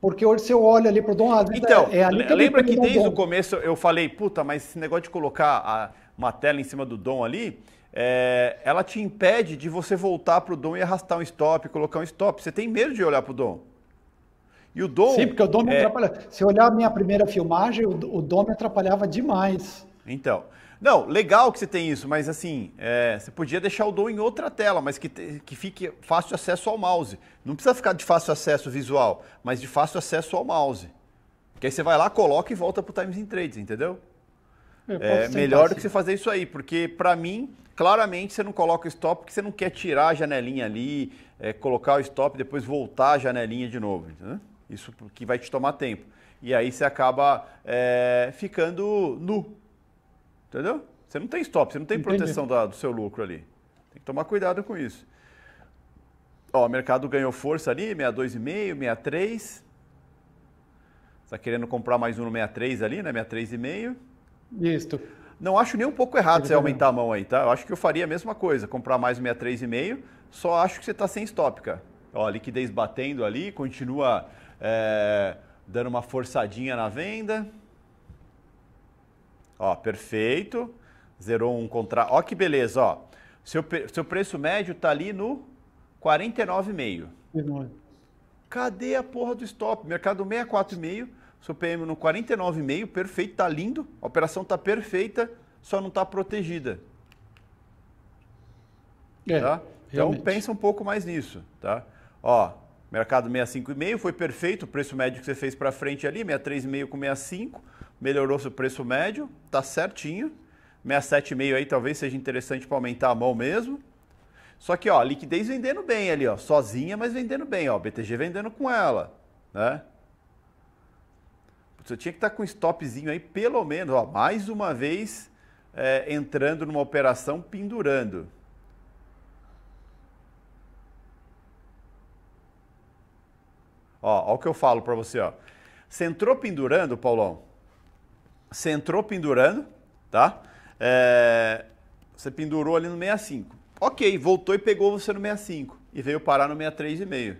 porque hoje se eu olho ali para o dom... Então, é, é lembra que desde dom. o começo eu falei, puta, mas esse negócio de colocar a, uma tela em cima do dom ali... É, ela te impede de você voltar para o dom e arrastar um stop, colocar um stop. Você tem medo de olhar para o dom. E o dom. Sim, porque o dom me é atrapalha. Se eu olhar a minha primeira filmagem, o, o dom me atrapalhava demais. Então, não, legal que você tem isso, mas assim, é, você podia deixar o Dom em outra tela, mas que, te, que fique fácil acesso ao mouse. Não precisa ficar de fácil acesso visual, mas de fácil acesso ao mouse. Porque aí você vai lá, coloca e volta pro Times in Trades, entendeu? É, é melhor assim. do que você fazer isso aí, porque para mim, claramente você não coloca o stop porque você não quer tirar a janelinha ali, é, colocar o stop e depois voltar a janelinha de novo. Isso que vai te tomar tempo. E aí você acaba é, ficando nu, Entendeu? Você não tem stop, você não tem Entendi. proteção da, do seu lucro ali. Tem que tomar cuidado com isso. Ó, o mercado ganhou força ali, 62,5, 63. Está querendo comprar mais um no 63 ali, né? 63,5. Isso. Não acho nem um pouco errado você tá aumentar a mão aí, tá? Eu acho que eu faria a mesma coisa, comprar mais um 63,5. Só acho que você está sem stop, cara. Ó, liquidez batendo ali, continua é, dando uma forçadinha na venda. Ó, perfeito. 0,1 contra... Ó que beleza, ó. Seu, seu preço médio tá ali no 49,5. Cadê a porra do stop? Mercado 64,5, seu PM no 49,5, perfeito, tá lindo. A operação tá perfeita, só não tá protegida. É, tá? Então realmente. pensa um pouco mais nisso, tá? Ó, mercado 65,5 foi perfeito, o preço médio que você fez para frente ali, 63,5 com 65 melhorou seu preço médio, tá certinho. 67,5 aí talvez seja interessante para aumentar a mão mesmo. Só que, ó, liquidez vendendo bem ali, ó, sozinha, mas vendendo bem, ó, BTG vendendo com ela, né? Você tinha que estar tá com um stopzinho aí, pelo menos, ó, mais uma vez é, entrando numa operação pendurando. Ó, ó o que eu falo para você, ó. Você entrou pendurando, Paulão, você entrou pendurando, tá? É, você pendurou ali no 65. Ok, voltou e pegou você no 65 e veio parar no 63,5.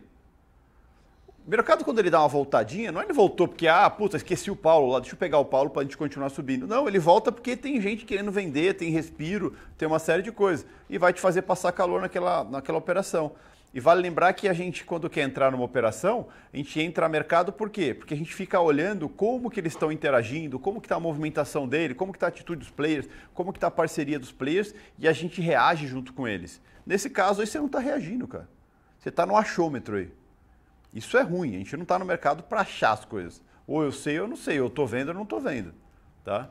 O mercado, quando ele dá uma voltadinha, não é ele voltou porque, ah, puta, esqueci o Paulo lá, deixa eu pegar o Paulo para a gente continuar subindo. Não, ele volta porque tem gente querendo vender, tem respiro, tem uma série de coisas. E vai te fazer passar calor naquela, naquela operação. E vale lembrar que a gente, quando quer entrar numa operação, a gente entra no mercado por quê? Porque a gente fica olhando como que eles estão interagindo, como que está a movimentação dele, como que está a atitude dos players, como que está a parceria dos players e a gente reage junto com eles. Nesse caso aí você não está reagindo, cara. Você está no achômetro aí. Isso é ruim, a gente não está no mercado para achar as coisas. Ou eu sei ou eu não sei, eu estou vendo ou não estou vendo. Tá?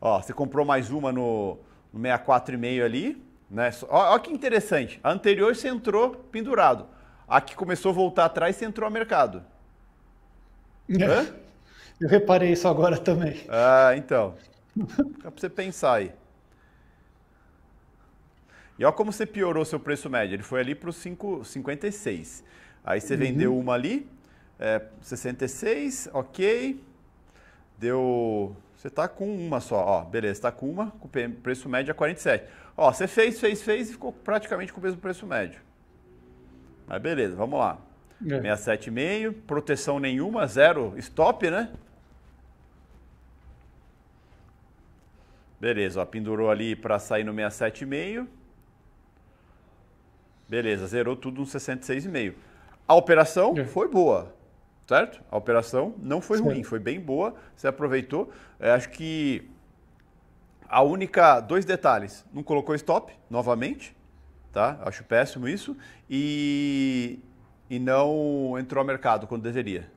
Ó, você comprou mais uma no, no 64,5 ali, né? Olha que interessante. A anterior você entrou pendurado. A que começou a voltar atrás, você entrou a mercado. É. Eu reparei isso agora também. Ah, então. Fica pra você pensar aí. E olha como você piorou seu preço médio. Ele foi ali para os 56. Aí você uhum. vendeu uma ali, é, 66, ok. Deu você está com uma só, ó, beleza, está com uma, com preço médio é a 47. Ó, você fez, fez, fez e ficou praticamente com o mesmo preço médio. Mas beleza, vamos lá. É. 67,5, proteção nenhuma, zero stop, né? Beleza, ó, pendurou ali para sair no 67,5. Beleza, zerou tudo no 66,5. A operação é. foi boa certo? A operação não foi Sim. ruim, foi bem boa, você aproveitou. É, acho que a única. Dois detalhes. Não colocou stop novamente, tá? Acho péssimo isso. E, e não entrou ao mercado quando deveria.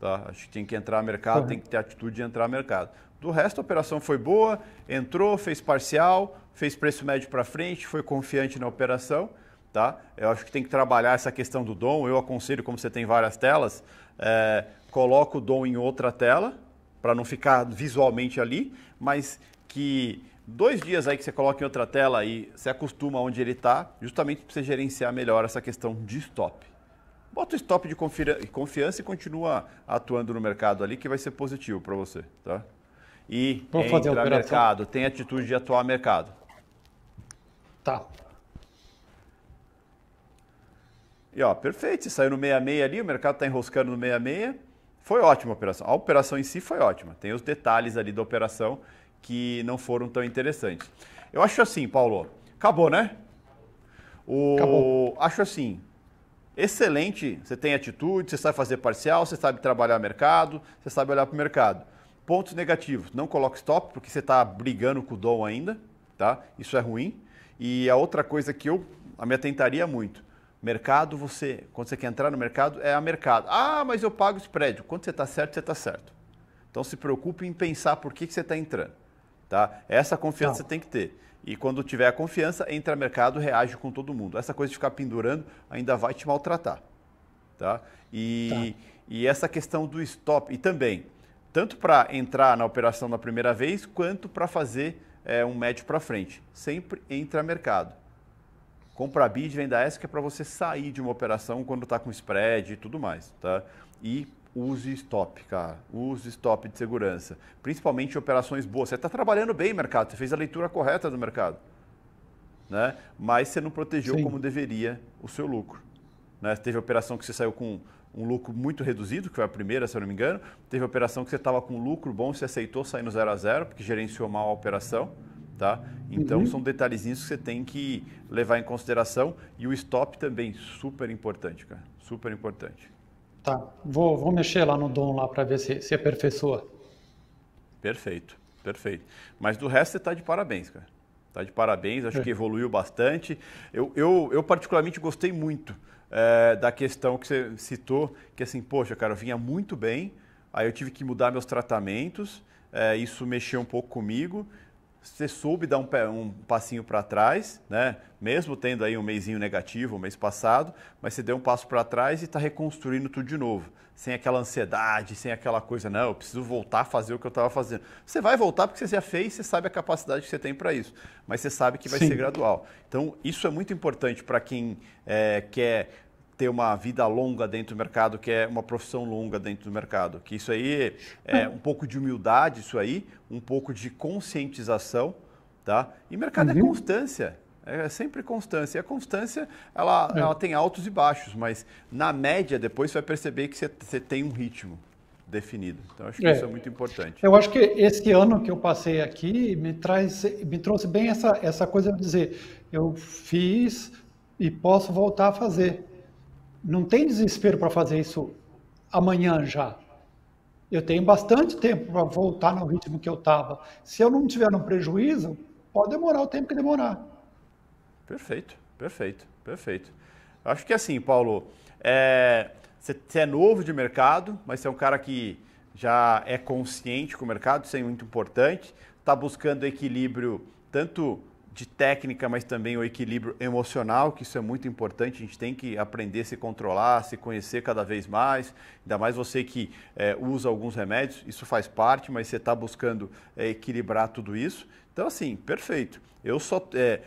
Tá? Acho que tem que entrar ao mercado, uhum. tem que ter atitude de entrar ao mercado. Do resto, a operação foi boa, entrou, fez parcial, fez preço médio para frente, foi confiante na operação Tá? Eu acho que tem que trabalhar essa questão do dom. Eu aconselho, como você tem várias telas, é, coloca o dom em outra tela, para não ficar visualmente ali, mas que dois dias aí que você coloca em outra tela e se acostuma onde ele está, justamente para você gerenciar melhor essa questão de stop. Bota o stop de confiança e continua atuando no mercado ali, que vai ser positivo para você. Tá? E Vamos entra mercado, tem atitude de atuar mercado. Tá, E ó, perfeito, saiu no 66 ali, o mercado está enroscando no 66. Foi ótima a operação. A operação em si foi ótima. Tem os detalhes ali da operação que não foram tão interessantes. Eu acho assim, Paulo. Acabou, né? O... Acabou. Acho assim. Excelente, você tem atitude, você sabe fazer parcial, você sabe trabalhar mercado, você sabe olhar para o mercado. Pontos negativos, não coloque stop, porque você está brigando com o dom ainda, tá? Isso é ruim. E a outra coisa que eu me atentaria muito, Mercado, você, quando você quer entrar no mercado, é a mercado. Ah, mas eu pago esse prédio. Quando você está certo, você está certo. Então se preocupe em pensar por que, que você está entrando. Tá? Essa confiança Não. Tá. você tem que ter. E quando tiver a confiança, entra mercado, reage com todo mundo. Essa coisa de ficar pendurando ainda vai te maltratar. Tá? E, tá. e essa questão do stop, e também, tanto para entrar na operação na primeira vez, quanto para fazer é, um médio para frente. Sempre entra mercado. Compra bid, venda essa que é para você sair de uma operação quando está com spread e tudo mais, tá? E use stop, cara. Use stop de segurança. Principalmente operações boas. Você está trabalhando bem o mercado, você fez a leitura correta do mercado. Né? Mas você não protegeu Sim. como deveria o seu lucro. Né? Teve operação que você saiu com um lucro muito reduzido, que foi a primeira, se eu não me engano. Teve operação que você estava com lucro bom, você aceitou sair no zero a zero, porque gerenciou mal a operação tá? Então uhum. são detalhezinhos que você tem que levar em consideração e o stop também, super importante, cara, super importante. Tá, vou, vou mexer lá no dom lá para ver se, se aperfeiçoa. Perfeito, perfeito. Mas do resto você está de parabéns, cara. Tá de parabéns, acho é. que evoluiu bastante. Eu, eu, eu particularmente gostei muito é, da questão que você citou, que assim, poxa, cara, eu vinha muito bem, aí eu tive que mudar meus tratamentos, é, isso mexeu um pouco comigo, você soube dar um, um passinho para trás, né? mesmo tendo aí um mêsinho negativo, o um mês passado, mas você deu um passo para trás e está reconstruindo tudo de novo, sem aquela ansiedade, sem aquela coisa, não, eu preciso voltar a fazer o que eu estava fazendo. Você vai voltar porque você já fez, você sabe a capacidade que você tem para isso, mas você sabe que vai Sim. ser gradual. Então, isso é muito importante para quem é, quer ter uma vida longa dentro do mercado, que é uma profissão longa dentro do mercado. Que isso aí é um pouco de humildade, isso aí, um pouco de conscientização, tá? E mercado é uhum. é constância. É sempre constância. E a constância, ela, é. ela tem altos e baixos, mas na média, depois você vai perceber que você, você tem um ritmo definido. Então, acho que é. isso é muito importante. Eu acho que esse ano que eu passei aqui me, traz, me trouxe bem essa, essa coisa de dizer, eu fiz e posso voltar a fazer não tem desespero para fazer isso amanhã já. Eu tenho bastante tempo para voltar no ritmo que eu estava. Se eu não tiver um prejuízo, pode demorar o tempo que demorar. Perfeito, perfeito, perfeito. Acho que assim, Paulo, é, você é novo de mercado, mas você é um cara que já é consciente com o mercado, isso é muito importante, está buscando equilíbrio tanto de técnica, mas também o equilíbrio emocional, que isso é muito importante. A gente tem que aprender a se controlar, se conhecer cada vez mais. Ainda mais você que é, usa alguns remédios, isso faz parte, mas você está buscando é, equilibrar tudo isso. Então, assim, perfeito. Eu só. É,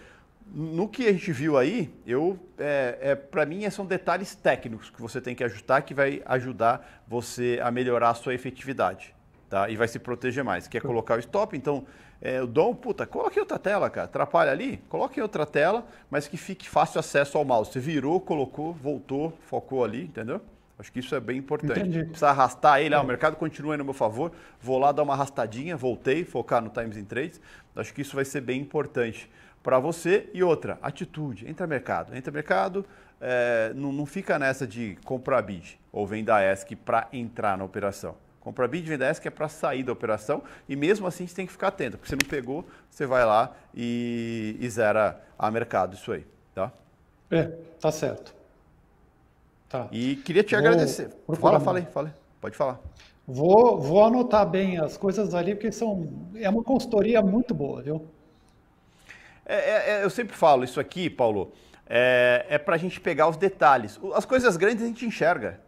no que a gente viu aí, eu é, é, para mim é, são detalhes técnicos que você tem que ajustar que vai ajudar você a melhorar a sua efetividade. Tá? E vai se proteger mais. Quer colocar o stop, então é, o Dom, puta, coloque outra tela, cara. Atrapalha ali? Coloque outra tela, mas que fique fácil acesso ao mouse. Você virou, colocou, voltou, focou ali, entendeu? Acho que isso é bem importante. Entendi. Precisa arrastar ele, ah, o é. mercado continua no meu favor, vou lá dar uma arrastadinha, voltei, focar no Times in Trades. Acho que isso vai ser bem importante para você. E outra, atitude, entra mercado. Entra mercado, é, não, não, fica nessa de comprar bid ou venda ESC para entrar na operação. Compra bid, venda que é para sair da operação e mesmo assim você tem que ficar atento, porque você não pegou, você vai lá e, e zera a mercado, isso aí, tá? É, tá certo. Tá. E queria te vou agradecer. Fala, fala aí, fala aí. Pode falar. Vou, vou anotar bem as coisas ali, porque são, é uma consultoria muito boa, viu? É, é, é eu sempre falo isso aqui, Paulo, é, é para a gente pegar os detalhes. As coisas grandes a gente enxerga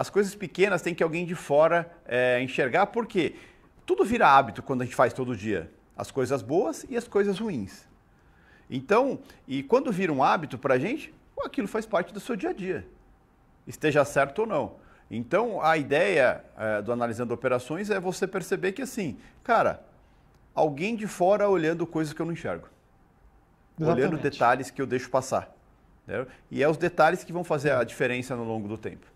as coisas pequenas tem que alguém de fora é, enxergar, porque tudo vira hábito quando a gente faz todo dia. As coisas boas e as coisas ruins. Então, e quando vira um hábito para a gente, aquilo faz parte do seu dia a dia, esteja certo ou não. Então, a ideia é, do Analisando Operações é você perceber que, assim, cara, alguém de fora olhando coisas que eu não enxergo, Exatamente. olhando detalhes que eu deixo passar. Né? E é os detalhes que vão fazer a diferença no longo do tempo.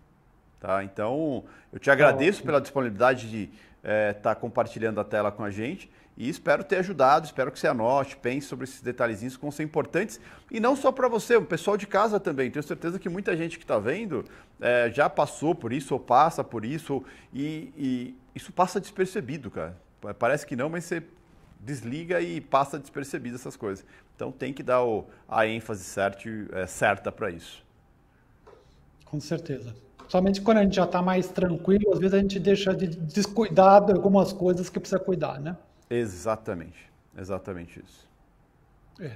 Tá? Então, eu te tá agradeço pela disponibilidade de estar eh, é, tá compartilhando a tela com a gente e espero ter ajudado, espero que você anote, pense sobre esses detalhezinhos que vão ser importantes. E não só para você, o pessoal de casa também. Tenho certeza que muita gente que está vendo é, já passou por isso ou passa por isso e, e isso passa despercebido, cara. Parece que não, mas você desliga e passa despercebido essas coisas. Então tem que dar o, a ênfase é, certa para isso. Com certeza somente quando a gente já está mais tranquilo, às vezes a gente deixa de descuidar de algumas coisas que precisa cuidar, né? Exatamente, exatamente isso. É.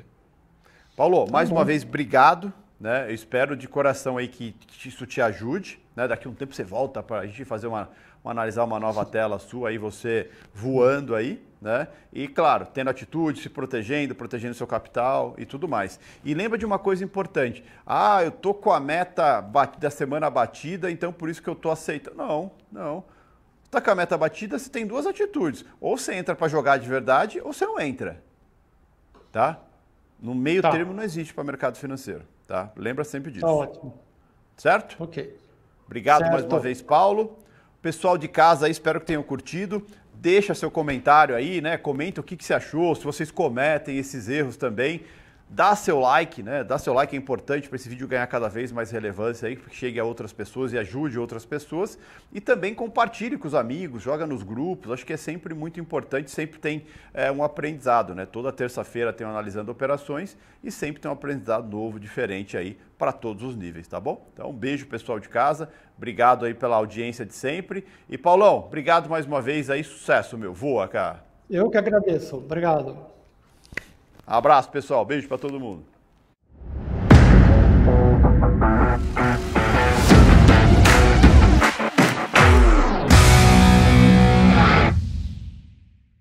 Paulo, tá mais uma vez, obrigado. Né? Eu espero de coração aí que, que isso te ajude. Né? Daqui a um tempo você volta para a gente fazer uma, analisar uma nova tela sua aí, você voando aí, né? E claro, tendo atitude, se protegendo, protegendo seu capital e tudo mais. E lembra de uma coisa importante: ah, eu tô com a meta da semana batida, então por isso que eu tô aceitando. Não, não. Tá com a meta batida, você tem duas atitudes: ou você entra para jogar de verdade, ou você não entra, tá? No meio tá. termo não existe para mercado financeiro, tá? Lembra sempre disso. Tá ótimo. Certo? Ok. Obrigado certo. mais uma vez, Paulo. Pessoal de casa, espero que tenham curtido. Deixa seu comentário aí, né? Comenta o que, que você achou, se vocês cometem esses erros também. Dá seu like, né? Dá seu like é importante para esse vídeo ganhar cada vez mais relevância aí, porque chegue a outras pessoas e ajude outras pessoas. E também compartilhe com os amigos, joga nos grupos. Acho que é sempre muito importante, sempre tem é, um aprendizado, né? Toda terça-feira tem analisando operações e sempre tem um aprendizado novo, diferente aí para todos os níveis, tá bom? Então, um beijo pessoal de casa. Obrigado aí pela audiência de sempre. E Paulão, obrigado mais uma vez aí, sucesso meu. Voa, cara. Eu que agradeço. Obrigado. Abraço, pessoal. Beijo para todo mundo.